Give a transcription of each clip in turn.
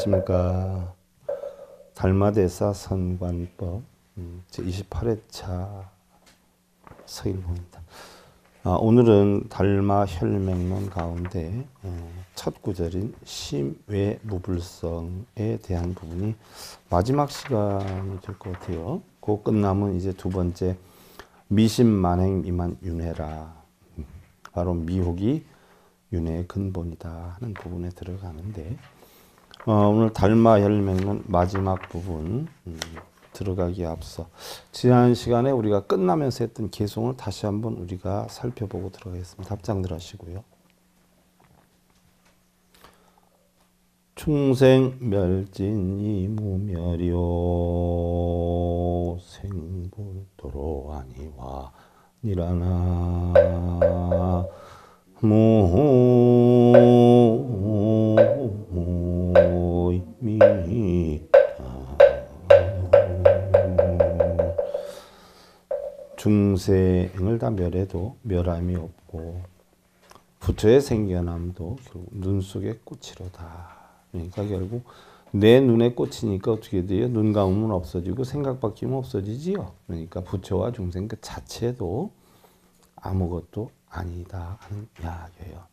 안녕하십니까. 달마대사 선관법 음, 제28회차 서일봉입니다. 아, 오늘은 달마 혈맹론 가운데 어, 첫 구절인 심외 무불성에 대한 부분이 마지막 시간이 될 것 같아요. 그 끝남은 이제 두 번째 미심만행 미만 윤회라. 음, 바로 미혹이 윤회의 근본이다 하는 부분에 들어가는데 어, 오늘 달마 혈맹은 마지막 부분 음, 들어가기에 앞서 지난 시간에 우리가 끝나면서 했던 개송을 다시 한번 우리가 살펴보고 들어가겠습니다. 합장들 하시고요. 충생 멸진이 무멸이요 생불도로 아니와 니라나 무미 중생을 다 멸해도 멸함이 없고 부처의 생겨남도 결국 눈 속에 꽃이로다. 그러니까 결국 내 눈에 꽂히니까 어떻게 돼요? 눈 감으면 없어지고 생각 바뀌면 없어지지요. 그러니까 부처와 중생 그 자체도 아무것도 아니다 하는 이야기예요.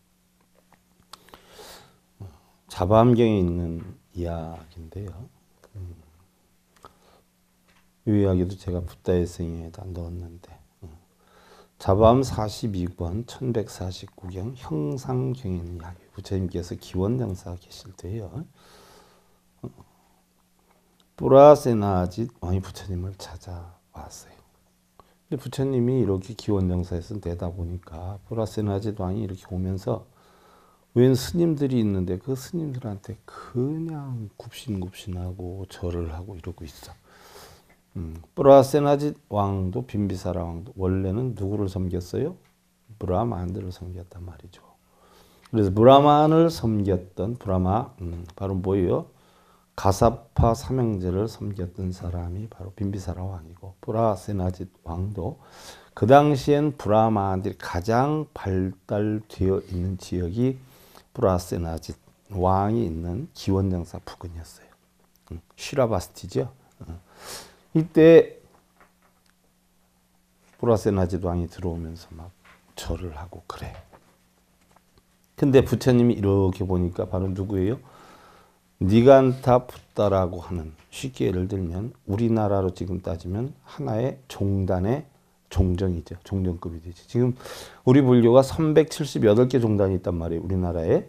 자밤경에 있는 이야기인데요. 음. 이 이야기도 제가 붓다의 생에다 넣었는데 자밤 42권 1149경 형상경에 이야기 부처님께서 기원장사 계실 때요. 음. 뿌라세나짓 왕이 부처님을 찾아왔어요. 근데 부처님이 이렇게 기원장사에서 내다 보니까 뿌라세나짓 왕이 이렇게 오면서 웬 스님들이 있는데 그 스님들한테 그냥 굽신굽신하고 절을 하고 이러고 있어. 음, 브라세나짓 왕도 빈비사라 왕도 원래는 누구를 섬겼어요? 브라만들을 섬겼단 말이죠. 그래서 브라만을 섬겼던 브라마 음, 바로 뭐예요? 가사파 삼형제를 섬겼던 사람이 바로 빈비사라 왕이고 브라세나짓 왕도 그 당시엔 브라만들이 가장 발달되어 있는 지역이 브라세나짓 왕이 있는 기원정사 부근이었어요. 쉬라바스티죠. 음, 어. 이때 브라세나짓 왕이 들어오면서 막 절을 하고 그래. 근데 부처님이 이렇게 보니까 바로 누구예요? 니간타푸타라고 하는 쉽게 예를 들면 우리나라로 지금 따지면 하나의 종단의 종정이죠. 종정급이 되지. 지금 우리 불교가 378개 종단이 있단 말이에요. 우리나라에.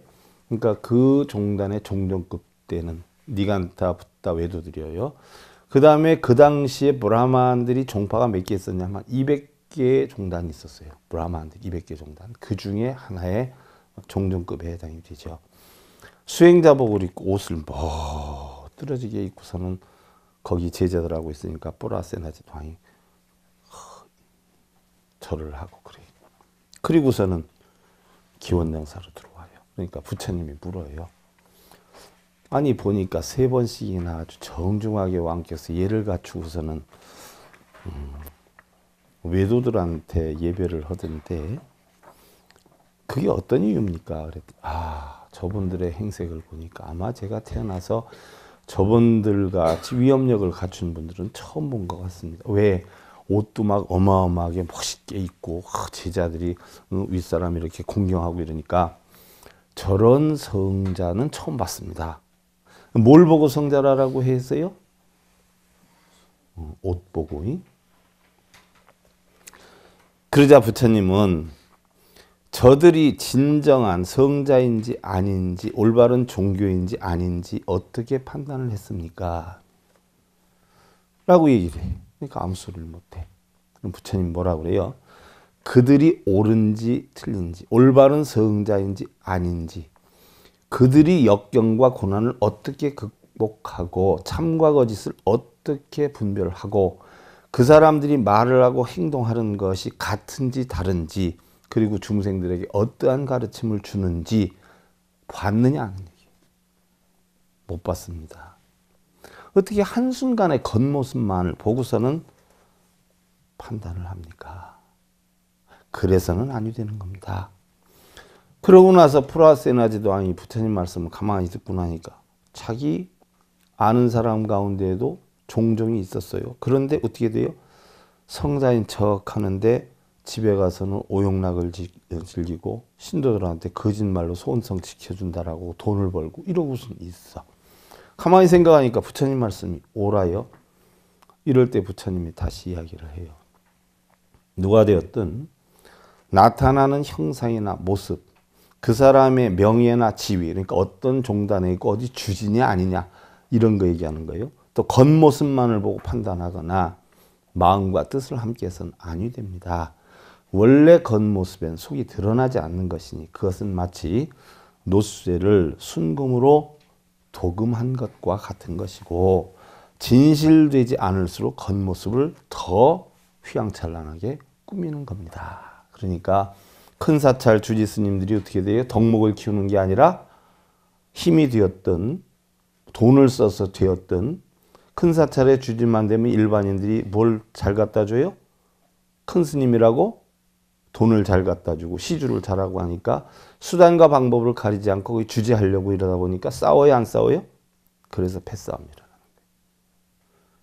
그러니까 그 종단의 종정급 때는 니간타, 붓다, 외도들이에요. 그 다음에 그 당시에 브라만들이 종파가 몇 개 있었냐면 2 0 0개 종단이 있었어요. 브라만들 200개 종단. 그 중에 하나의 종정급에 해당이 되죠. 수행자복을 입고 옷을 뭐 떨어지게 입고서는 거기 제자들하고 있으니까 보라세나지 왕이 절을 하고 그래요. 그리고서는 기원장사로 들어와요. 그러니까 부처님이 물어요. 아니 보니까 세 번씩이나 아주 정중하게 왕께서 예를 갖추고서는 음, 외도들한테 예배를 하던데 그게 어떤 이유입니까? 그랬더니 아 저분들의 행색을 보니까 아마 제가 태어나서 저분들과 위협력을 갖춘 분들은 처음 본 것 같습니다. 왜? 옷도 막 어마어마하게 멋있게 입고 제자들이 어, 윗사람 이렇게 공경하고 이러니까 저런 성자는 처음 봤습니다. 뭘 보고 성자라고 라 했어요? 어, 옷 보고. 그러자 부처님은 저들이 진정한 성자인지 아닌지 올바른 종교인지 아닌지 어떻게 판단을 했습니까? 라고 얘기를 해요. 그러니까 아무 소리를 못해. 그럼 부처님 뭐라 그래요? 그들이 옳은지 틀린지, 올바른 성자인지 아닌지, 그들이 역경과 고난을 어떻게 극복하고 참과 거짓을 어떻게 분별하고 그 사람들이 말을 하고 행동하는 것이 같은지 다른지 그리고 중생들에게 어떠한 가르침을 주는지 봤느냐 하는 얘기못 봤습니다. 어떻게 한순간의 겉모습만을 보고서는 판단을 합니까? 그래서는 아니 되는 겁니다. 그러고 나서 플러스 에지도 아니 부처님 말씀을 가만히 듣고 나니까 자기 아는 사람 가운데에도 종종이 있었어요. 그런데 어떻게 돼요? 성자인 척 하는데 집에 가서는 오용락을 즐기고 신도들한테 거짓말로 소원성 지켜준다라고 돈을 벌고 이러고선 있어. 가만히 생각하니까 부처님 말씀이 오라요. 이럴 때 부처님이 다시 이야기를 해요. 누가 되었든 나타나는 형상이나 모습, 그 사람의 명예나 지위, 그러니까 어떤 종단에 있고 어디 주진이 아니냐 이런 거 얘기하는 거예요. 또 겉모습만을 보고 판단하거나 마음과 뜻을 함께해서는 아니 됩니다. 원래 겉모습엔 속이 드러나지 않는 것이니 그것은 마치 노쇠를 순금으로 도금한 것과 같은 것이고 진실되지 않을수록 겉모습을 더 휘황찬란하게 꾸미는 겁니다. 그러니까 큰 사찰 주지 스님들이 어떻게 돼요? 덕목을 키우는 게 아니라 힘이 되었든 돈을 써서 되었든 큰 사찰의 주지만 되면 일반인들이 뭘 잘 갖다 줘요? 큰 스님이라고 돈을 잘 갖다 주고 시주를 잘하고 하니까 수단과 방법을 가리지 않고 주제하려고 이러다 보니까 싸워요 안 싸워요? 그래서 패싸움이 라는 거예요.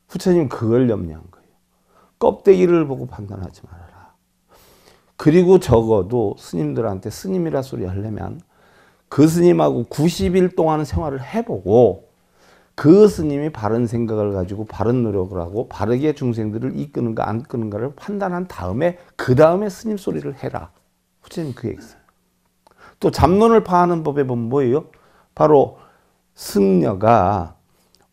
부처님 그걸 염려한 거예요. 껍데기를 보고 판단하지 말아라. 그리고 적어도 스님들한테 스님이라 소리 하려면 그 스님하고 90일 동안 생활을 해보고 그 스님이 바른 생각을 가지고 바른 노력을 하고 바르게 중생들을 이끄는가 안 끄는가를 판단한 다음에 그 다음에 스님 소리를 해라. 후진그 얘기했어요. 또 잡론을 파하는 법에 보면 뭐예요? 바로 승려가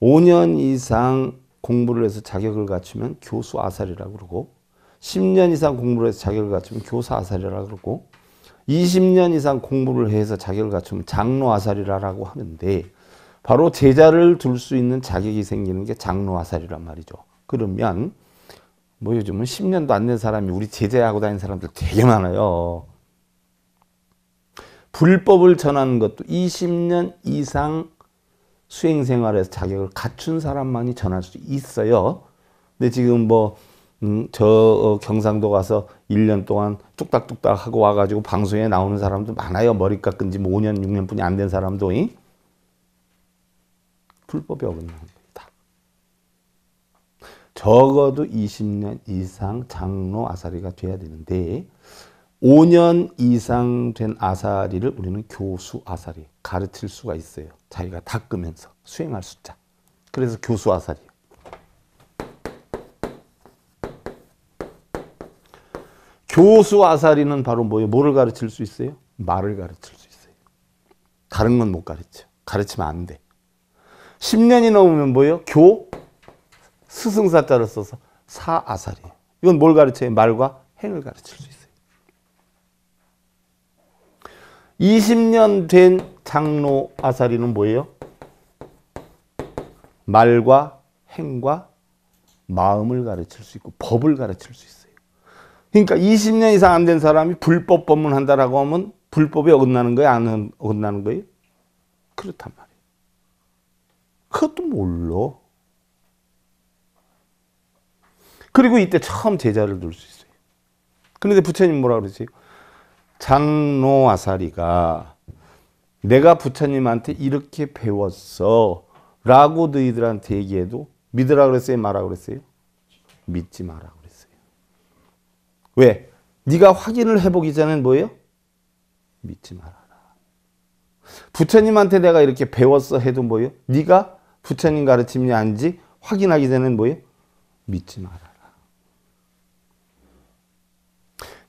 5년 이상 공부를 해서 자격을 갖추면 교수 아살이라고 그러고 10년 이상 공부를 해서 자격을 갖추면 교사 아살이라고 그러고 20년 이상 공부를 해서 자격을 갖추면 장로 아살이라고 하는데 바로 제자를 둘 수 있는 자격이 생기는 게장로아살이란 말이죠. 그러면 뭐 요즘은 10년도 안 된 사람이 우리 제자하고 다니는 사람들 되게 많아요. 불법을 전하는 것도 20년 이상 수행생활에서 자격을 갖춘 사람만이 전할 수 있어요. 근데 지금 뭐, 음, 저 어, 경상도 가서 1년 동안 뚝딱뚝딱 하고 와가지고 방송에 나오는 사람도 많아요. 머리 깎은 지뭐 5년, 6년뿐이 안 된 사람도. 이? 불법에 어긋나는 겁니다. 적어도 20년 이상 장로 아사리가 돼야 되는데 5년 이상 된 아사리를 우리는 교수 아사리 가르칠 수가 있어요. 자기가 닦으면서 수행할 숫자. 그래서 교수 아사리. 교수 아사리는 바로 뭐예요? 뭐를 가르칠 수 있어요? 말을 가르칠 수 있어요. 다른 건 못 가르쳐. 가르치면 안 돼. 10년이 넘으면 뭐예요? 교 스승사자를 써서 사아살이 이건 뭘 가르쳐요? 말과 행을 가르칠 수 있어요. 20년 된 장로 아사리는 뭐예요? 말과 행과 마음을 가르칠 수 있고 법을 가르칠 수 있어요. 그러니까 20년 이상 안 된 사람이 불법 법문한다라고 하면 불법에 어긋나는 거예요? 안 어긋나는 거예요? 그렇단 말이에요. 그것도 몰라. 그리고 이때 처음 제자를 둘 수 있어요. 그런데 그 부처님 뭐라 그러세 장로아사리가 내가 부처님한테 이렇게 배웠어 라고 너희들한테 얘기해도 믿으라 그랬어요? 말라 그랬어요? 믿지 마라 그랬어요. 왜? 네가 확인을 해보기 전엔 뭐예요? 믿지 말아라. 부처님한테 내가 이렇게 배웠어 해도 뭐예요? 네가 부처님 가르침이 아닌지 확인하기 전에 뭐예요? 믿지 말아라.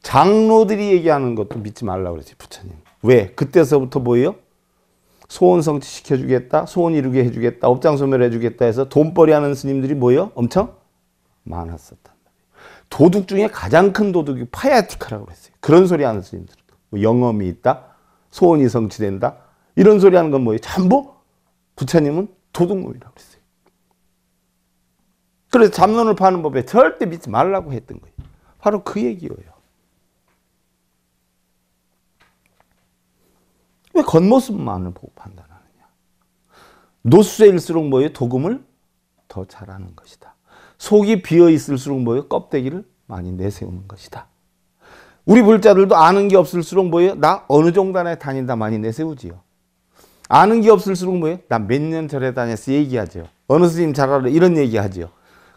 장로들이 얘기하는 것도 믿지 말라 그러지 부처님. 왜? 그때서부터 뭐예요? 소원 성취 시켜주겠다, 소원 이루게 해주겠다, 업장소멸 해주겠다 해서 돈벌이 하는 스님들이 뭐예요? 엄청 많았었단 말이에요. 도둑 중에 가장 큰 도둑이 파야티카라고 그랬어요. 그런 소리 하는 스님들. 뭐 영험이 있다, 소원이 성취된다, 이런 소리 하는 건 뭐예요? 전부 부처님은 도둑놈이라고 그랬어요. 그래서 잡론을 파는 법에 절대 믿지 말라고 했던 거예요. 바로 그 얘기예요. 왜 겉모습만을 보고 판단하느냐. 노쇠일수록 뭐예요? 도금을 더 잘하는 것이다. 속이 비어있을수록 뭐예요? 껍데기를 많이 내세우는 것이다. 우리 불자들도 아는 게 없을수록 뭐예요? 나 어느 종단에 다닌다 많이 내세우지요. 아는 게 없을수록 뭐예요? 나몇년 전에 다녔어 얘기하죠. 어느 스님 잘 알아 이런 얘기하죠.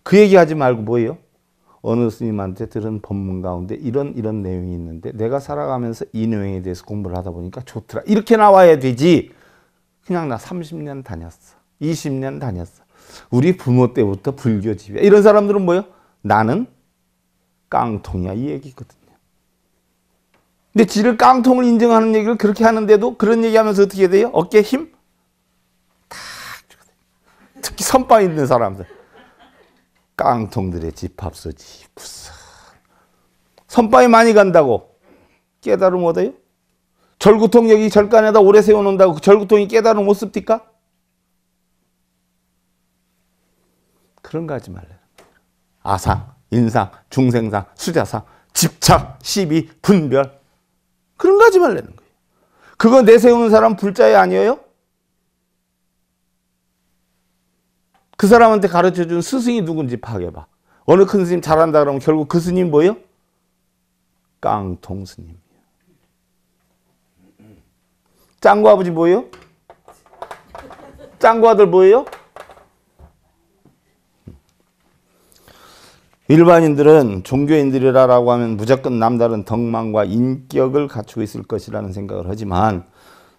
그 얘기하지 말고 뭐예요? 어느 스님한테 들은 법문 가운데 이런 이런 내용이 있는데 내가 살아가면서 이 내용에 대해서 공부를 하다 보니까 좋더라. 이렇게 나와야 되지. 그냥 나 30년 다녔어. 20년 다녔어. 우리 부모 때부터 불교 집이야. 이런 사람들은 뭐예요? 나는 깡통이야. 이 얘기거든요. 근데 지를 깡통을 인정하는 얘기를 그렇게 하는데도 그런 얘기하면서 어떻게 돼요? 어깨 힘? 특히 선빵 있는 사람들. 깡통들의 집합소지 선빵이 많이 간다고 깨달음 얻어요? 절구통 여기 절간에다 오래 세워놓는다고 그 절구통이 깨달음 못 씁니까? 그런 거 하지 말래 아상, 인상, 중생상, 수자상, 집착, 시비, 분별 그런 거 하지 말라는 거예요. 그거 내세우는 사람 불자에 아니에요? 그 사람한테 가르쳐준 스승이 누군지 파악해봐. 어느 큰 스님 잘한다 그러면 결국 그 스님 뭐예요? 깡통 스님. 짱구 아버지 뭐예요? 짱구 아들 뭐예요? 일반인들은 종교인들이라고 하면 무조건 남다른 덕망과 인격을 갖추고 있을 것이라는 생각을 하지만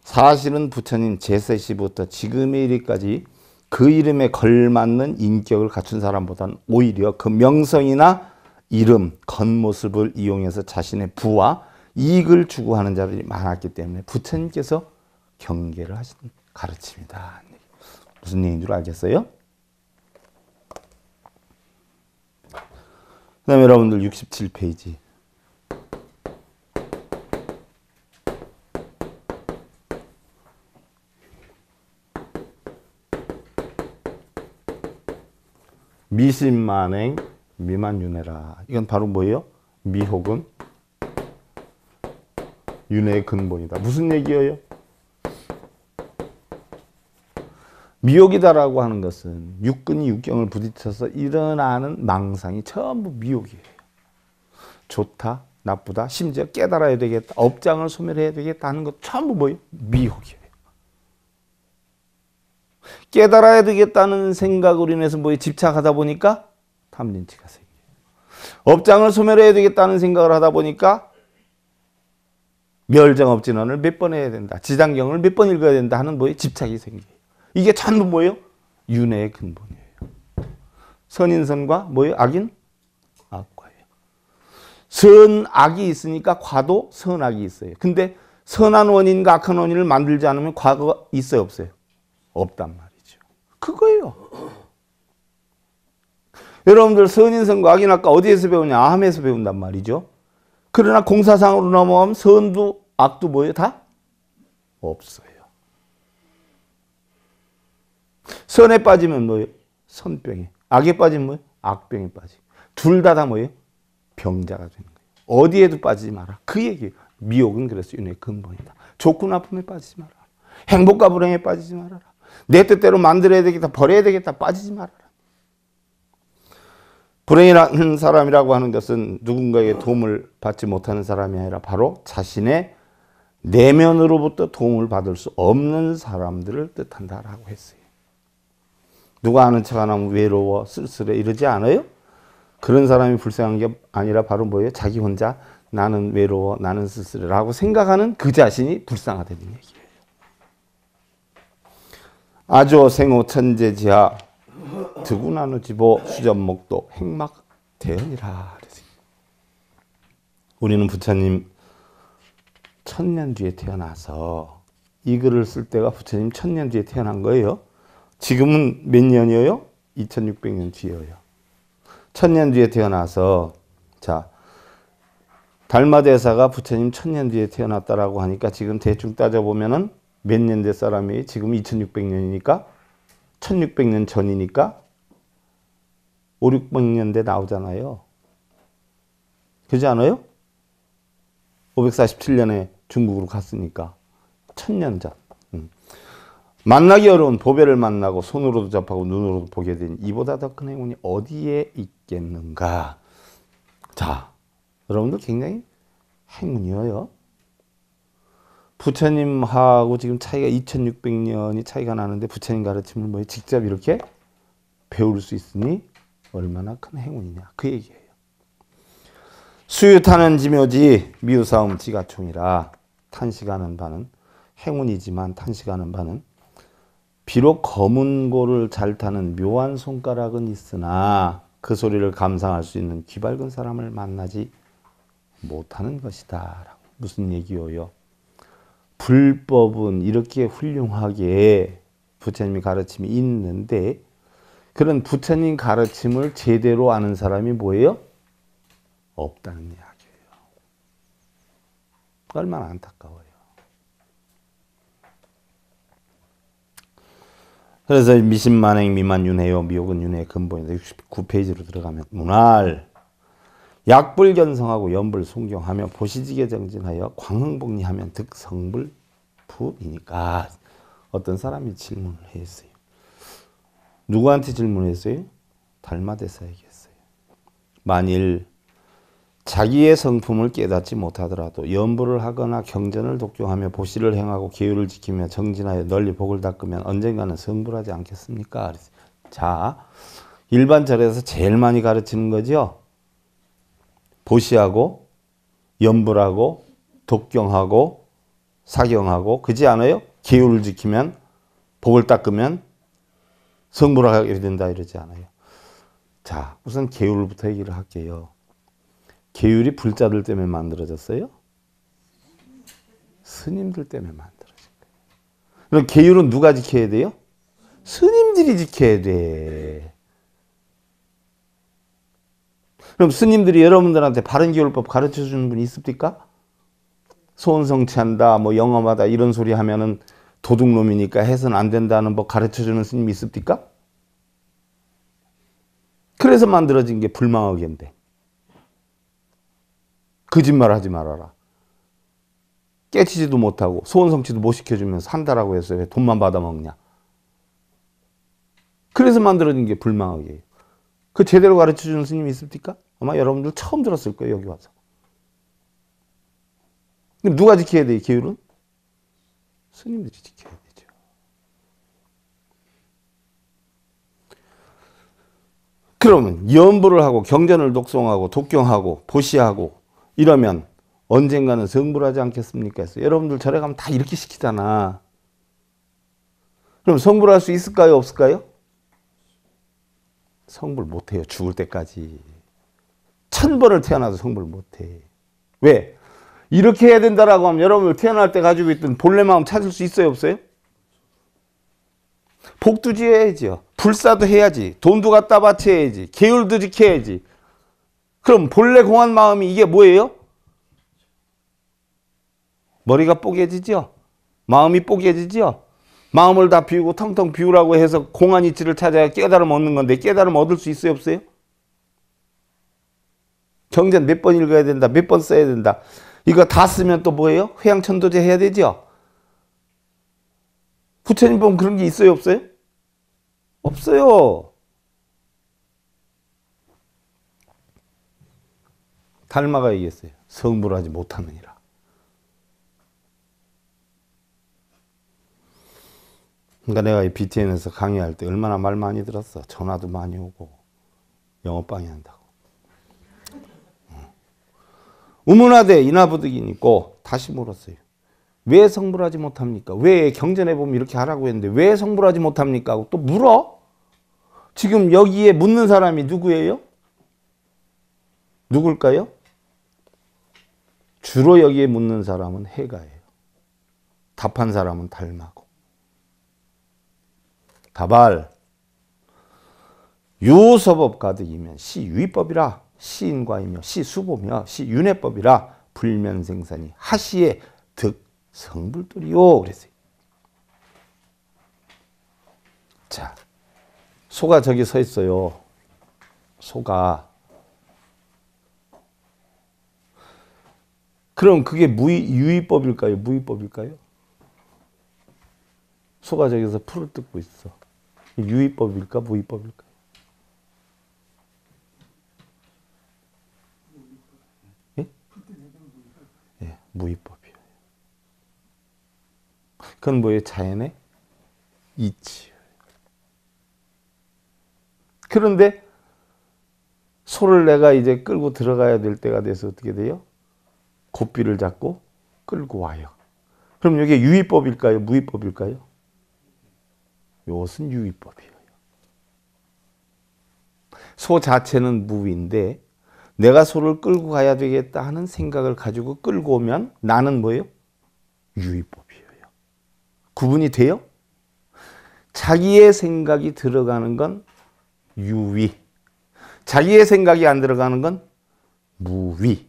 사실은 부처님 제세 시부터 지금의 이르까지 그 이름에 걸맞는 인격을 갖춘 사람보다는 오히려 그 명성이나 이름, 겉모습을 이용해서 자신의 부와 이익을 추구하는 자들이 많았기 때문에 부처님께서 경계를 하신 가르침이다. 무슨 얘기인 줄 알겠어요? 그 다음에 여러분들 67페이지. 미신만행 미만윤회라. 이건 바로 뭐예요? 미혹은 윤회의 근본이다. 무슨 얘기예요? 미혹이다라고 하는 것은 육근이 육경을 부딪혀서 일어나는 망상이 전부 미혹이에요. 좋다, 나쁘다, 심지어 깨달아야 되겠다, 업장을 소멸해야 되겠다 하는 것 전부 뭐예요? 미혹이에요. 깨달아야 되겠다는 생각으로 인해서 뭐에 집착하다 보니까 탐진치가 생겨요. 업장을 소멸해야 되겠다는 생각을 하다 보니까 멸정업진원을 몇 번 해야 된다. 지장경을 몇 번 읽어야 된다 하는 뭐에 집착이 생겨요. 이게 전부 뭐예요? 윤회의 근본이에요. 선인선과 뭐예요? 악인? 악과예요. 선악이 있으니까 과도 선악이 있어요. 근데 선한 원인과 악한 원인을 만들지 않으면 과거 있어요? 없어요? 없단 말이죠. 그거예요. 여러분들 선인선과 악인 아까 어디에서 배우냐? 암에서 배운단 말이죠. 그러나 공사상으로 넘어가면 선도 악도 뭐예요? 다 없어요. 선에 빠지면 뭐예요? 선병에. 악에 빠지면 뭐예요? 악병에 빠지. 둘다다 다 뭐예요? 병자가 되는 거예요. 어디에도 빠지지 마라. 그 얘기예요. 미혹은 그래서 윤회 근본이다. 좋고 나쁨에 빠지지 마라. 행복과 불행에 빠지지 말라내 뜻대로 만들어야 되겠다. 버려야 되겠다. 빠지지 말라 불행이라는 사람이라고 하는 것은 누군가에게 도움을 받지 못하는 사람이 아니라 바로 자신의 내면으로부터 도움을 받을 수 없는 사람들을 뜻한다라고 했어요. 누가 아는 척 안 하면 외로워, 쓸쓸해 이러지 않아요? 그런 사람이 불쌍한 게 아니라 바로 뭐예요? 자기 혼자 나는 외로워, 나는 쓸쓸해 라고 생각하는 그 자신이 불쌍하다는 얘기예요. 아조 생호 천재 지하 드구 나누지 보 수전목도 행막 대연이라 우리는 부처님 천년 뒤에 태어나서 이 글을 쓸 때가 부처님 천년 뒤에 태어난 거예요. 지금은 몇 년이에요? 2600년 뒤에요. 천년 뒤에 태어나서 자 달마대사가 부처님 천년 뒤에 태어났다라고 하니까 지금 대충 따져보면은 몇년된 사람이 지금 2600년이니까 1600년 전이니까 5, 600년대 나오잖아요. 그지 않아요? 547년에 중국으로 갔으니까 천년 전. 만나기 어려운 보배를 만나고 손으로도 접하고 눈으로도 보게 된 이보다 더 큰 행운이 어디에 있겠는가? 자, 여러분들 굉장히 행운이에요. 부처님하고 지금 차이가 2600년이 차이가 나는데 부처님 가르침을 뭐 직접 이렇게 배울 수 있으니 얼마나 큰 행운이냐 그 얘기예요. 수유타는 지묘지 미우사움 지가총이라 탄식하는 바는 행운이지만 탄식하는 바는 비록 검은 고를 잘 타는 묘한 손가락은 있으나 그 소리를 감상할 수 있는 귀 밝은 사람을 만나지 못하는 것이다. 무슨 얘기요 불법은 이렇게 훌륭하게 부처님이 가르침이 있는데 그런 부처님 가르침을 제대로 아는 사람이 뭐예요? 없다는 이야기예요. 얼마나 안타까워요. 그래서 미신만행 미만 윤회요 미혹은 윤회의 근본이다. 69페이지로 들어가면 문활 약불견성하고 연불 순경하며 보시지게 정진하여 광흥복리하면 득성불 부이니까 어떤 사람이 질문을 했어요. 누구한테 질문했어요? 달마대사에게 했어요. 만일 자기의 성품을 깨닫지 못하더라도 연부를 하거나 경전을 독교하며 보시를 행하고 계율을 지키며 정진하여 널리 복을 닦으면 언젠가는 성불하지 않겠습니까? 자, 일반 절에서 제일 많이 가르치는 거죠. 보시하고 연불하고 독경하고 사경하고 그지 않아요? 계율을 지키면 복을 닦으면 성불하게 된다 이러지 않아요. 자, 우선 계율부터 얘기를 할게요. 계율이 불자들 때문에 만들어졌어요? 스님들 때문에 만들어진 거예요. 그럼 계율은 누가 지켜야 돼요? 스님들이 지켜야 돼. 그럼 스님들이 여러분들한테 바른 기울법 가르쳐 주는 분이 있습니까? 소원성취한다, 뭐 영험하다 이런 소리 하면은 도둑놈이니까 해선 안 된다는 법 가르쳐 주는 스님이 있습니까? 그래서 만들어진 게 불망학인데. 거짓말 하지 말아라. 깨치지도 못하고 소원 성취도 못 시켜주면서 한다라고 해서 왜 돈만 받아먹냐. 그래서 만들어진 게 불망학이에요. 그 제대로 가르쳐주는 스님이 있습니까? 아마 여러분들 처음 들었을 거예요, 여기 와서. 그럼 누가 지켜야 돼요, 기율은? 스님들이 지켜야 되죠. 그러면 연부를 하고 경전을 독송하고 독경하고 보시하고 이러면 언젠가는 성불하지 않겠습니까? 해서 여러분들 절에 가면 다 이렇게 시키잖아. 그럼 성불할 수 있을까요? 없을까요? 성불 못해요. 죽을 때까지. 천 번을 태어나도 성불 못해. 왜? 이렇게 해야 된다라고 하면 여러분들 태어날 때 가지고 있던 본래 마음 찾을 수 있어요? 없어요? 복두지 해야지 불사도 해야지. 돈도 갖다 바쳐야지. 계율도 지켜야지. 그럼 본래 공한 마음이 이게 뭐예요? 머리가 뽀개지죠? 마음이 뽀개지죠? 마음을 다 비우고 텅텅 비우라고 해서 공한 이치를 찾아야 깨달음 얻는 건데 깨달음 얻을 수 있어요? 없어요? 경전 몇 번 읽어야 된다. 몇 번 써야 된다. 이거 다 쓰면 또 뭐예요? 회양천도제 해야 되죠? 부처님 보면 그런 게 있어요? 없어요? 없어요. 살마가 얘기했어요. 성불하지 못하느니라. 그러니까 내가 이 BTN에서 강의할 때 얼마나 말 많이 들었어. 전화도 많이 오고 영어 빵이 한다고. 어. 우문화대 인하부득인 있고 다시 물었어요. 왜 성불하지 못합니까? 왜 경전에 보면 이렇게 하라고 했는데 왜 성불하지 못합니까? 하고 또 물어. 지금 여기에 묻는 사람이 누구예요? 누굴까요? 주로 여기에 묻는 사람은 해가예요. 답한 사람은 달마고. 다발. 유서법 가득이면 시유법이라 시인과이며 시수보며 시윤회법이라 불면생산이 하시에 득 성불돌이요 그랬어요. 자 소가 저기 서 있어요. 소가 그럼 그게 무의, 유의법일까요? 무의법일까요? 소가 저기서 풀을 뜯고 있어. 유의법일까? 무의법일까? 예? 예, 무의법이에요. 그건 뭐예요? 자연의 이치. 그런데 소를 내가 이제 끌고 들어가야 될 때가 돼서 어떻게 돼요? 고삐를 잡고 끌고 와요. 그럼 여기 유의법일까요? 무의법일까요? 이것은 유의법이에요. 소 자체는 무인데 내가 소를 끌고 가야 되겠다 하는 생각을 가지고 끌고 오면 나는 뭐예요? 유의법이에요. 구분이 돼요? 자기의 생각이 들어가는 건 유위. 자기의 생각이 안 들어가는 건 무위.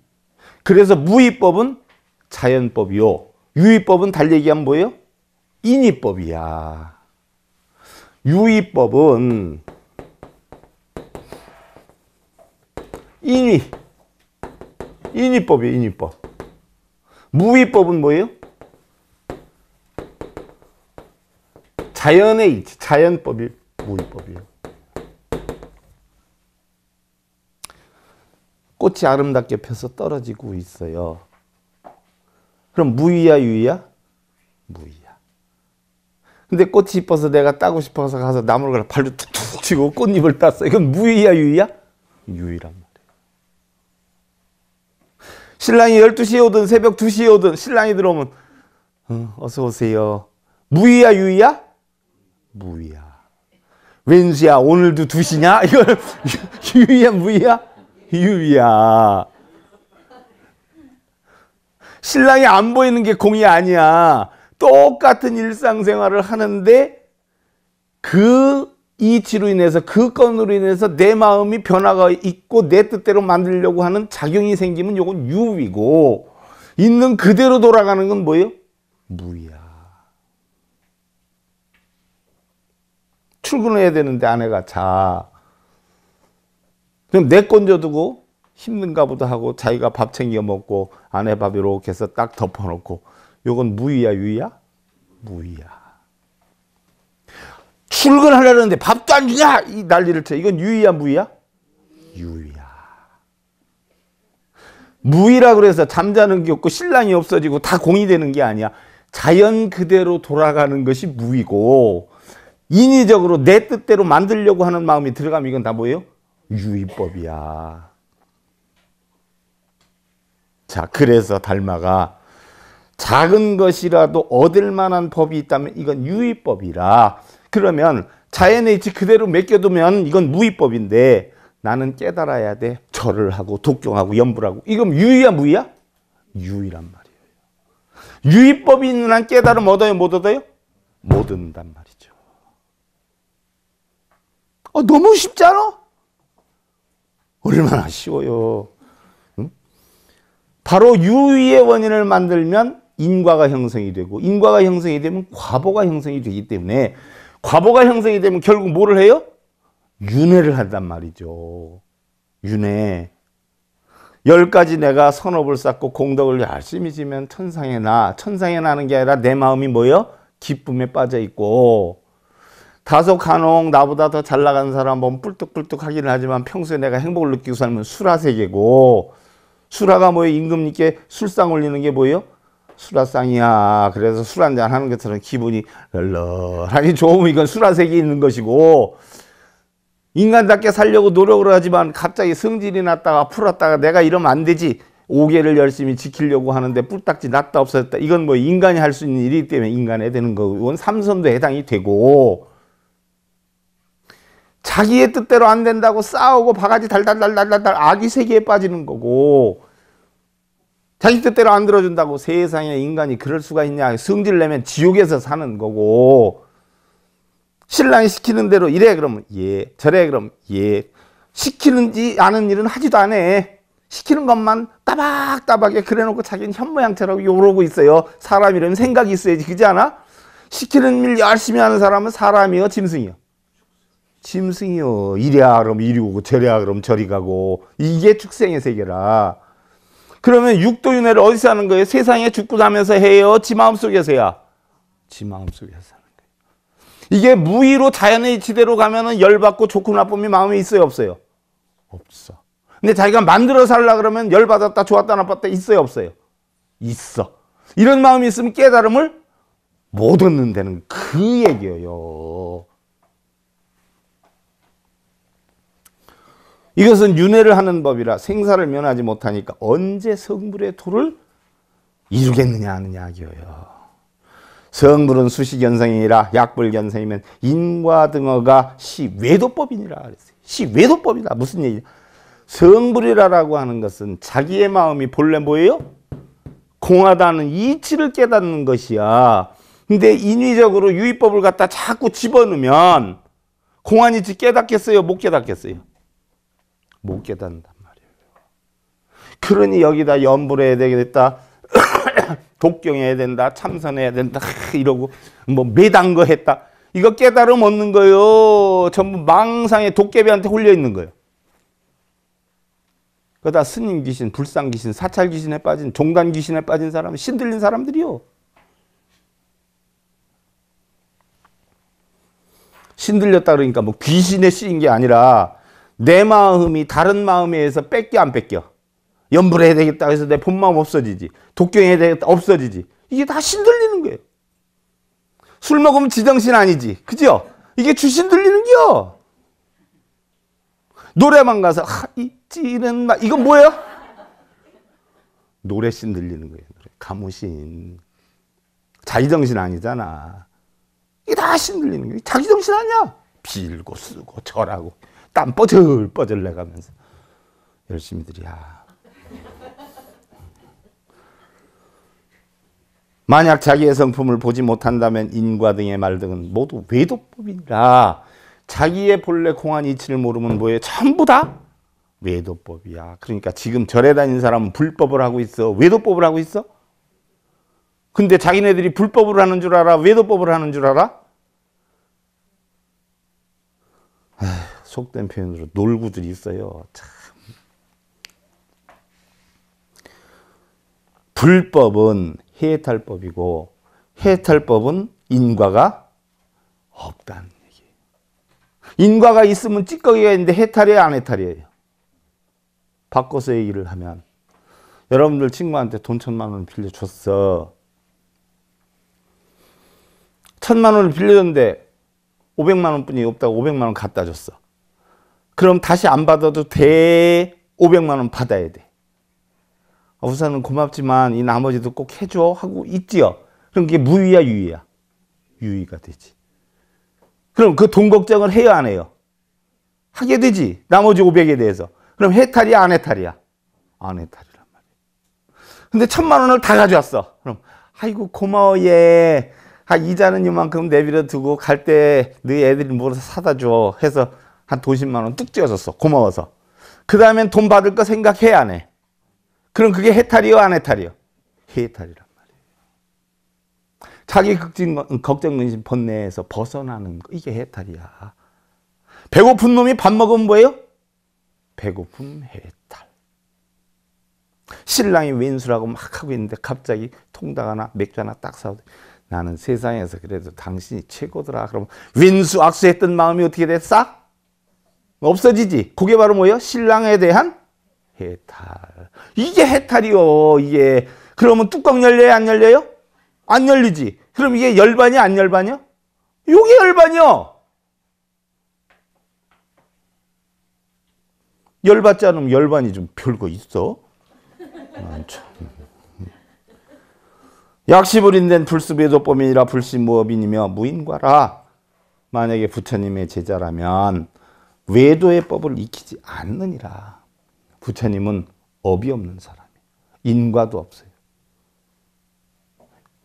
그래서 무의법은 자연법이요. 유의법은 달리기하면 뭐예요? 인의법이야. 유의법은 인위 인위법이에요 인위법 무위법은 뭐예요? 자연의 이치 자연법이 무위법이에요 꽃이 아름답게 펴서 떨어지고 있어요. 그럼 무의야 유의야? 무의야. 근데 꽃이 이뻐서 내가 따고 싶어서 가서 나무를 가라 발로 툭툭 치고 꽃잎을 땄어. 이건 무의야 유의야? 유의란 말이에요. 신랑이 12시에 오든 새벽 2시에 오든 신랑이 들어오면 어, 어서 오세요. 무의야 유의야? 무의야. 왠지야 오늘도 2시냐? 이걸 유의야 무의야? 유야. 신랑이 안 보이는 게 공이 아니야. 똑같은 일상생활을 하는데 그 이치로 인해서 그 건으로 인해서 내 마음이 변화가 있고 내 뜻대로 만들려고 하는 작용이 생기면 요건 유이고 있는 그대로 돌아가는 건 뭐예요? 무야. 출근해야 되는데 아내가 자. 그럼 내 건져두고 힘든가 보다 하고 자기가 밥 챙겨 먹고 아내 밥 이렇게 해서 딱 덮어놓고 요건 무의야 유의야? 무의야. 출근하려는데 밥도 안 주냐? 이 난리를 쳐. 이건 유의야 무의야? 유의야. 무의라 그래서 잠자는 게 없고 신랑이 없어지고 다 공이 되는 게 아니야. 자연 그대로 돌아가는 것이 무의고 인위적으로 내 뜻대로 만들려고 하는 마음이 들어가면 이건 다 뭐예요? 유의법이야. 자, 그래서 달마가 작은 것이라도 얻을 만한 법이 있다면 이건 유의법이라. 그러면 자연의 이치 그대로 맡겨두면 이건 무의법인데 나는 깨달아야 돼. 절을 하고 독경하고 염불하고 이건 유의야 무의야? 유의란 말이에요. 유의법이 있는 한 깨달음 얻어요 못 얻어요? 못 얻는단 말이죠. 어, 너무 쉽잖아? 얼마나 쉬워요. 바로 유의의 원인을 만들면 인과가 형성이 되고 인과가 형성이 되면 과보가 형성이 되기 때문에 과보가 형성이 되면 결국 뭐를 해요? 윤회를 한단 말이죠. 윤회. 열 가지 내가 선업을 쌓고 공덕을 열심히 지면 천상에 나. 천상에 나는 게 아니라 내 마음이 뭐예요? 기쁨에 빠져 있고 다소 간혹 나보다 더 잘 나가는 사람은 뭐 뿔뚝뿔뚝 하기는 하지만 평소에 내가 행복을 느끼고 살면 수라세계고 수라가 뭐예요? 임금님께 술상 올리는 게 뭐예요? 수라상이야. 그래서 술 한잔 하는 것처럼 기분이 널널하니 좋으면 이건 수라색이 있는 것이고 인간답게 살려고 노력을 하지만 갑자기 성질이 났다가 풀었다가 내가 이러면 안 되지. 오개를 열심히 지키려고 하는데 뿔딱지 났다 없어졌다. 이건 뭐 인간이 할 수 있는 일이기 때문에 인간에 되는 거고 이건 삼선도 해당이 되고 자기의 뜻대로 안 된다고 싸우고 바가지 달달달달달달 아기 세계에 빠지는 거고 자기 뜻대로 안 들어준다고 세상에 인간이 그럴 수가 있냐 승질 내면 지옥에서 사는 거고 신랑이 시키는 대로 이래 그러면 예 저래 그럼 예 시키는지 아는 일은 하지도 않아 시키는 것만 따박따박에 그래놓고 자기는 현모양처럼 요러고 있어요 사람이라면 생각이 있어야지 그지 않아? 시키는 일 열심히 하는 사람은 사람이요 짐승이요 짐승이요 이랴 그럼 이리 오고 저랴 그럼 저리 가고 이게 축생의 세계라 그러면 육도윤회를 어디서 하는 거예요? 세상에 죽고 사면서 해요? 지 마음속에서야? 지 마음속에서 하는 거예요 이게 무의로 자연의 지대로 가면 은 열받고 좋고 나쁨이 마음에 있어요 없어요? 없어 근데 자기가 만들어 살라 그러면 열받았다 좋았다 나빴다 있어요 없어요? 있어 이런 마음이 있으면 깨달음을 못 얻는다는 그 얘기예요 이것은 윤회를 하는 법이라 생사를 면하지 못하니까 언제 성불의 도를 이루겠느냐 하는 이야기예요. 성불은 수식연생이라 약불연생이면 인과등어가 시외도법이니라 그랬어요. 시외도법이다. 무슨 얘기냐. 성불이라고 하는 것은 자기의 마음이 본래 뭐예요? 공하다는 이치를 깨닫는 것이야. 근데 인위적으로 유의법을 갖다 자꾸 집어넣으면 공안이치 깨닫겠어요? 못 깨닫겠어요? 못 깨닫는단 말이에요. 그러니 여기다 염불해야 되겠다. 독경해야 된다. 참선해야 된다. 이러고 뭐 매단 거 했다. 이거 깨달음 없는 거요. 전부 망상의 도깨비한테 홀려 있는 거예요. 그러다 스님 귀신, 불상 귀신, 사찰 귀신에 빠진, 종단 귀신에 빠진 사람, 신들린 사람들이요. 신들렸다 그러니까 뭐 귀신에 씌인 게 아니라 내 마음이 다른 마음에 의해서 뺏겨 안 뺏겨 연불해야 되겠다 해서 내 본마음 없어지지 독경해야 되겠다 없어지지 이게 다 신들리는 거예요 술 먹으면 지정신 아니지 그죠? 이게 주신 들리는 겨 노래방 가서 하, 아, 이 찌는 이건 뭐예요? 노래신 들리는 거예요 가무신 자기정신 아니잖아 이게 다 신 들리는 거예요 자기정신 아니야 빌고 쓰고 절하고 땀 뻗을 뻗을 내가면서 열심히들이야. 만약 자기의 성품을 보지 못한다면 인과 등의 말 등은 모두 외도법이라 자기의 본래 공한 이치를 모르면 뭐예요? 전부 다 외도법이야. 그러니까 지금 절에 다니는 사람은 불법을 하고 있어. 외도법을 하고 있어? 근데 자기네들이 불법을 하는 줄 알아? 외도법을 하는 줄 알아? 에휴. 속된 표현으로 놀구들이 있어요. 참. 불법은 해탈법이고 해탈법은 인과가 없다는 얘기예요. 인과가 있으면 찌꺼기가 있는데 해탈이에요 안 해탈이에요? 바꿔서 얘기를 하면 여러분들 친구한테 돈 천만 원 빌려줬어. 천만 원을 빌려줬는데 500만 원뿐이 없다고 500만 원 갖다 줬어. 그럼 다시 안 받아도 대 500만 원 받아야 돼. 어, 우선은 고맙지만 이 나머지도 꼭 해줘 하고 있지요. 그럼 그게 무위야 유위야? 유위가 되지. 그럼 그 돈 걱정을 해야 안 해요? 하게 되지. 나머지 500에 대해서. 그럼 해탈이야 안 해탈이야? 안 해탈이란 말이야. 근데 천만 원을 다 가져왔어. 그럼 아이고 고마워 얘. 아, 이자는 이만큼 내비려 두고 갈때네 애들이 뭐서 사다 줘 해서 한돈0만원뚝띄어졌어 고마워서. 그 다음엔 돈 받을 거 생각해 안 해? 그럼 그게 해탈이요 안 해탈이요? 해탈이란 말이에요. 자기 걱정, 걱정 근심 번뇌에서 벗어나는 거 이게 해탈이야. 배고픈 놈이 밥 먹으면 뭐예요? 배고픔 해탈. 신랑이 왼수라고 막 하고 있는데 갑자기 통닭 하나 맥주 하나 딱 사오더니 나는 세상에서 그래도 당신이 최고더라. 그럼 왼수 악수했던 마음이 어떻게 돼? 싹 없어지지. 그게 바로 뭐예요? 신랑에 대한 해탈. 이게 해탈이요. 이게 그러면 뚜껑 열려요? 안 열려요? 안 열리지. 그럼 이게 열반이 안 열반이요? 요게 열반이요. 열받지 않으면 열반이 좀 별거 있어. 많죠. 아, 약시불인된 불수배조범이라 불시무업이며 무인과라. 만약에 부처님의 제자라면 외도의 법을 익히지 않느니라. 부처님은 업이 없는 사람이 에요 인과도 없어요.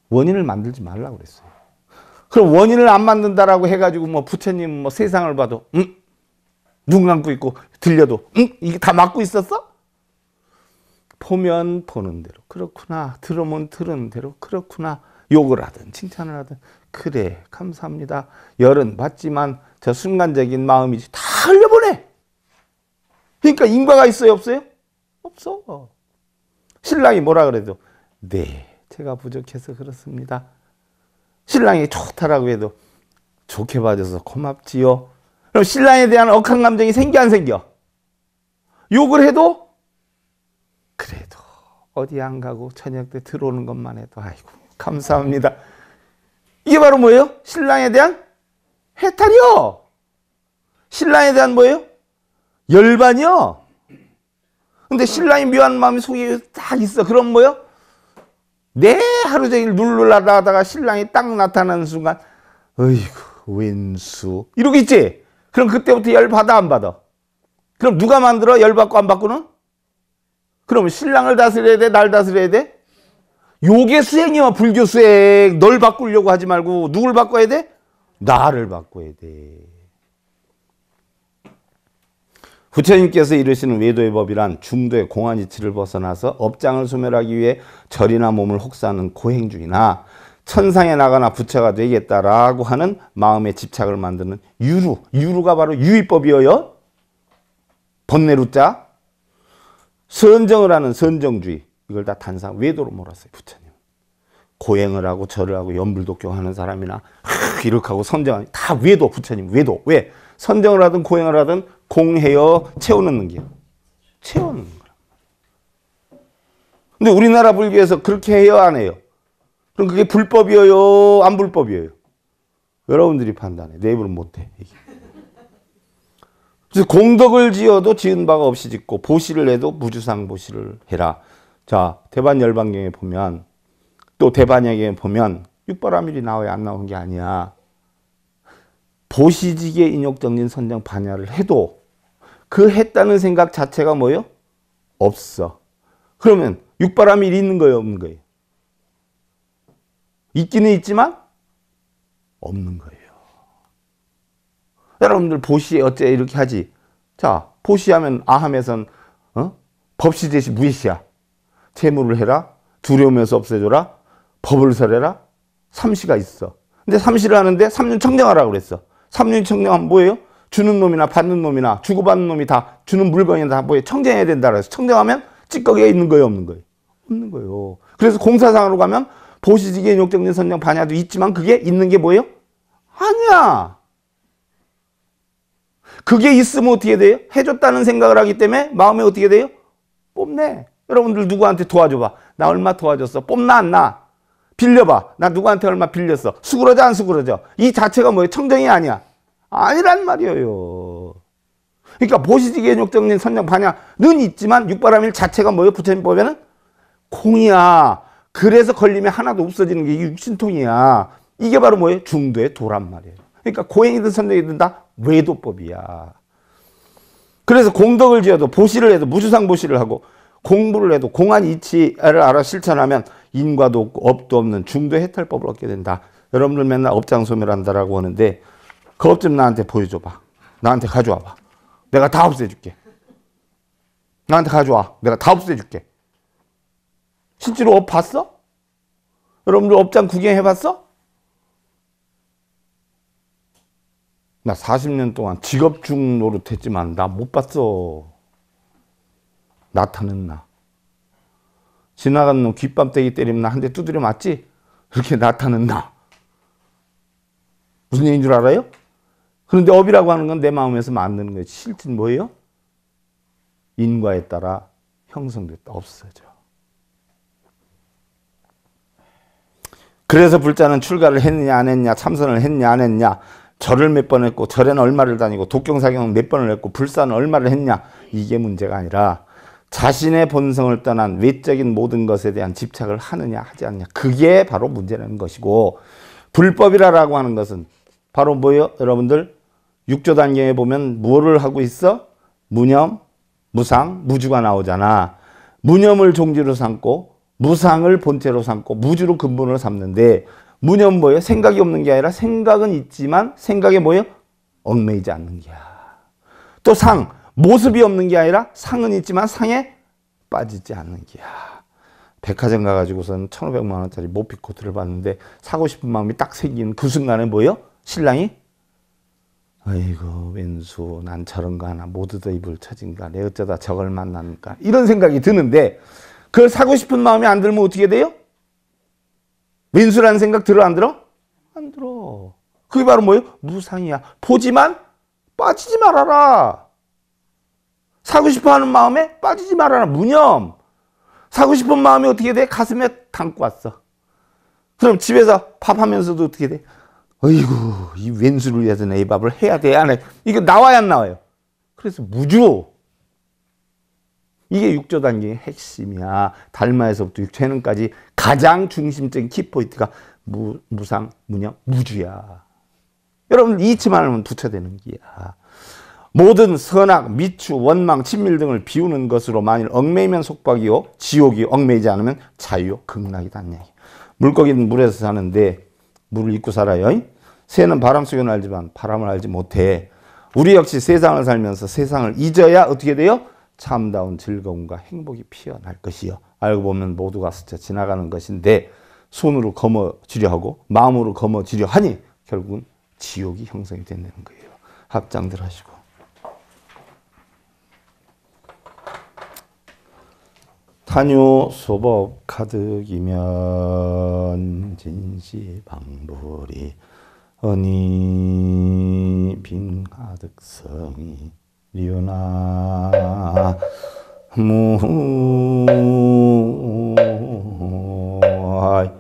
원인을 만들지 말라 고 그랬어요. 그럼 원인을 안 만든다라고 해가지고 뭐 부처님 뭐 세상을 봐도 음? 눈 감고 있고 들려도 응? 이게 다맞고 있었어? 보면 보는 대로 그렇구나 들으면 들은 대로 그렇구나 욕을 하든 칭찬을 하든 그래 감사합니다 열은 받지만 저 순간적인 마음이지 다 흘려보내. 그러니까 인과가 있어요 없어요? 없어. 신랑이 뭐라 그래도 네 제가 부족해서 그렇습니다. 신랑이 좋다라고 해도 좋게 봐줘서 고맙지요. 그럼 신랑에 대한 억한 감정이 생겨 안 생겨? 욕을 해도 그래도 어디 안 가고 저녁 때 들어오는 것만 해도 아이고 감사합니다. 이게 바로 뭐예요? 신랑에 대한 해탈이요. 신랑에 대한 뭐예요? 열반이요. 근데 신랑이 묘한 마음이 속에 딱 있어. 그럼 뭐요? 내 하루 종일 눌러 하다가 신랑이 딱 나타나는 순간, 어이구, 왼수. 이러고 있지? 그럼 그때부터 열 받아, 안 받아? 그럼 누가 만들어? 열 받고 안 받고는? 그럼 신랑을 다스려야 돼? 날 다스려야 돼? 요게 수행이야, 불교 수행. 널 바꾸려고 하지 말고. 누굴 바꿔야 돼? 나를 바꿔야 돼. 부처님께서 이르시는 외도의 법이란 중도의 공한 이치를 벗어나서 업장을 소멸하기 위해 절이나 몸을 혹사하는 고행 중이나 천상에 나가나 부처가 되겠다라고 하는 마음의 집착을 만드는 유루. 유루가 바로 유의법이어요. 번뇌루자. 선정을 하는 선정주의. 이걸 다 단상 외도로 몰았어요. 부처님. 고행을 하고 절을 하고 연불독경하는 사람이나 귀륵하고 선정 다 외도 부처님 외도 왜 선정을 하든 고행을 하든 공해여 채우는 게 채우는 거야 근데 우리나라 불교에서 그렇게 해요 안 해요? 그럼 그게 불법이에요 안 불법이에요? 여러분들이 판단해 내 입으로 못해. 공덕을 지어도 지은 바가 없이 짓고 보시를 해도 무주상 보시를 해라. 자 대반 열반경에 보면 또 대반역에 보면 육바람밀이 나와야 안나온게 아니야. 보시직에 인욕정진 선정 반야를 해도 그 했다는 생각 자체가 뭐요? 없어. 그러면 육바라밀이 있는 거예요? 없는 거예요? 있기는 있지만 없는 거예요. 여러분들 보시 어째 이렇게 하지? 자 보시하면 아함에선 어? 법시 제시 무시야 채무를 해라. 두려우면서 없애줘라. 법을 설해라. 삼시가 있어. 근데 삼시를 하는데 삼륜 청정하라고 그랬어. 삼륜 청정하면 뭐예요? 주는 놈이나 받는 놈이나 주고받는 놈이 다 주는 물건이 다 뭐예요? 청정해야 된다 그래서 청정하면 찌꺼기가 있는 거예요, 없는 거예요? 없는 거예요. 그래서 공사상으로 가면 보시지게 욕정진 선정 반야도 있지만 그게 있는 게 뭐예요? 아니야. 그게 있으면 어떻게 돼요? 해줬다는 생각을 하기 때문에 마음에 어떻게 돼요? 뽐내. 여러분들 누구한테 도와줘봐. 나 얼마 도와줬어? 뽐나 안 나? 빌려봐. 나 누구한테 얼마 빌렸어. 수그러져 안 수그러져. 이 자체가 뭐예요? 청정이 아니야. 아니란 말이에요. 그러니까 보시지기의 정린 선정 반야는 있지만 육바람일 자체가 뭐예요? 부처님 법에는 공이야. 그래서 걸림이 하나도 없어지는 게 육신통이야. 이게 바로 뭐예요? 중도의 도란 말이에요. 그러니까 고행이든 선정이든 다 외도법이야. 그래서 공덕을 지어도 보시를 해도 무주상 보시를 하고 공부를 해도 공안 이치를 알아 실천하면 인과도 없고 업도 없는 중도 해탈법을 얻게 된다. 여러분들 맨날 업장소멸한다라고 하는데 그업좀 나한테 보여줘봐. 나한테 가져와봐. 내가 다 없애줄게. 나한테 가져와. 내가 다 없애줄게. 실제로 업 봤어? 여러분들 업장 구경해봤어? 나 40년 동안 직업 중 노릇했지만 나 못 봤어. 나타는 나. 지나가는 놈 귓밤때기 때리면 나 한 대 두드려 맞지? 이렇게 나타낸다. 무슨 얘기인 줄 알아요? 그런데 업이라고 하는 건 내 마음에서 만드는 거예요. 실은 뭐예요? 인과에 따라 형성됐다. 없어져. 그래서 불자는 출가를 했느냐 안 했냐 참선을 했냐 안 했냐 절을 몇 번 했고 절에는 얼마를 다니고 독경사경은 몇 번을 했고 불사는 얼마를 했냐 이게 문제가 아니라 자신의 본성을 떠난 외적인 모든 것에 대한 집착을 하느냐 하지 않느냐 그게 바로 문제라는 것이고 불법이라라고 하는 것은 바로 뭐예요 여러분들 6조 단계에 보면 뭐를 하고 있어 무념 무상 무주가 나오잖아 무념을 종지로 삼고 무상을 본체로 삼고 무주로 근본으로 삼는데 무념 뭐예요 생각이 없는 게 아니라 생각은 있지만 생각에 뭐예요 얽매이지 않는 게야 또상 모습이 없는 게 아니라 상은 있지만 상에 빠지지 않는 기야. 백화점 가가지고선 1,500만 원짜리 모피 코트를 봤는데 사고 싶은 마음이 딱 생기는 그 순간에 뭐예요? 신랑이 아이고 왼수 난 저런 거 하나 못 얻어 입을 처진가 내 어쩌다 저걸 만났는가 이런 생각이 드는데 그걸 사고 싶은 마음이 안 들면 어떻게 돼요? 왼수라는 생각 들어 안 들어? 안 들어 그게 바로 뭐예요? 무상이야 보지만 빠지지 말아라 사고 싶어 하는 마음에 빠지지 말아라. 무념. 사고 싶은 마음이 어떻게 돼? 가슴에 담고 왔어. 그럼 집에서 밥 하면서도 어떻게 돼? 어이구, 이 왼수를 위해서 내이 밥을 해야 돼, 안 해. 이거 나와야 안 나와요. 그래서 무주. 이게 육조 단계의 핵심이야. 달마에서부터 육체는까지 가장 중심적인 키포인트가 무, 무상, 무념, 무주야. 여러분, 이치만 하면 붙여야 되는 기야. 모든 선악, 미추, 원망, 친밀 등을 비우는 것으로 만일 얽매이면 속박이요 지옥이 얽매이지 않으면 자유요 극락이다는 얘기. 물고기는 물에서 사는데 물을 잊고 살아요. 새는 바람 속에 날지만 바람을 알지 못해. 우리 역시 세상을 살면서 세상을 잊어야 어떻게 돼요? 참다운 즐거움과 행복이 피어날 것이요. 알고 보면 모두가 스쳐 지나가는 것인데 손으로 거머쥐려 하고 마음으로 거머쥐려 하니 결국은 지옥이 형성이 된다는 거예요. 합장들 하시고. 한유 소법 가득이면 진시 방불이 허니빈 가득성이 리우나 무아이다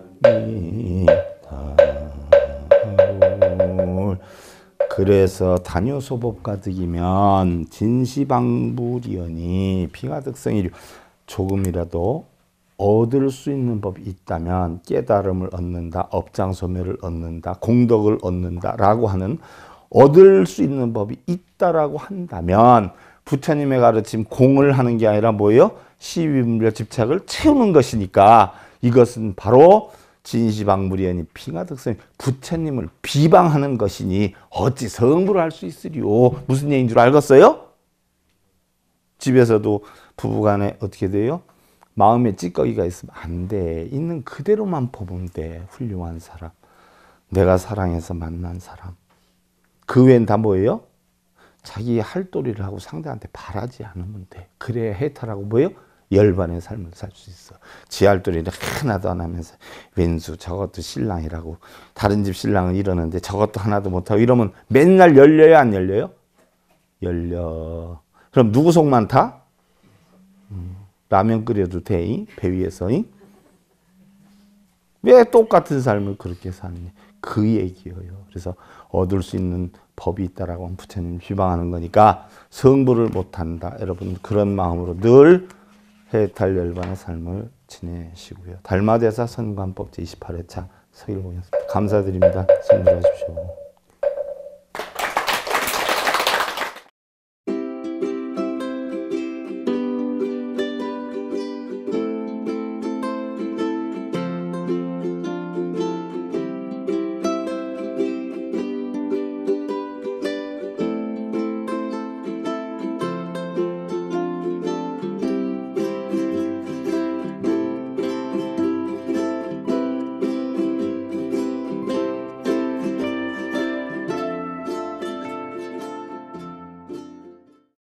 그래서 단유소법 가득이면 진시방불이언이 피가득성이 조금이라도 얻을 수 있는 법이 있다면 깨달음을 얻는다, 업장소멸을 얻는다, 공덕을 얻는다라고 하는 얻을 수 있는 법이 있다라고 한다면 부처님의 가르침 공을 하는 게 아니라 뭐예요? 시위분별 집착을 채우는 것이니까 이것은 바로 진시방무리하니 핑하득선 부처님을 비방하는 것이니 어찌 성불을 할수 있으리요 무슨 얘기인 줄 알겠어요? 집에서도 부부간에 어떻게 돼요? 마음에 찌꺼기가 있으면 안 돼. 있는 그대로만 보면 돼. 훌륭한 사람. 내가 사랑해서 만난 사람. 그 외엔 다 뭐예요? 자기 할도리를 하고 상대한테 바라지 않으면 돼. 그래야 해탈하고 뭐예요? 열반의 삶을 살 수 있어. 지 할도리를 하나도 안 하면서 왼수 저것도 신랑이라고 다른 집 신랑은 이러는데 저것도 하나도 못하고 이러면 맨날 열려요 안 열려요? 열려. 그럼 누구 속만 타? 라면 끓여도 돼, 배 위에서. 왜 똑같은 삶을 그렇게 사느냐. 그 얘기예요. 그래서 얻을 수 있는 법이 있다라고 부처님 지방하는 거니까 성부를 못한다. 여러분 그런 마음으로 늘 해탈열반의 삶을 지내시고요. 달마대사 선관법 제28회차 서일봉이습니다 감사드립니다. 성불하십시오.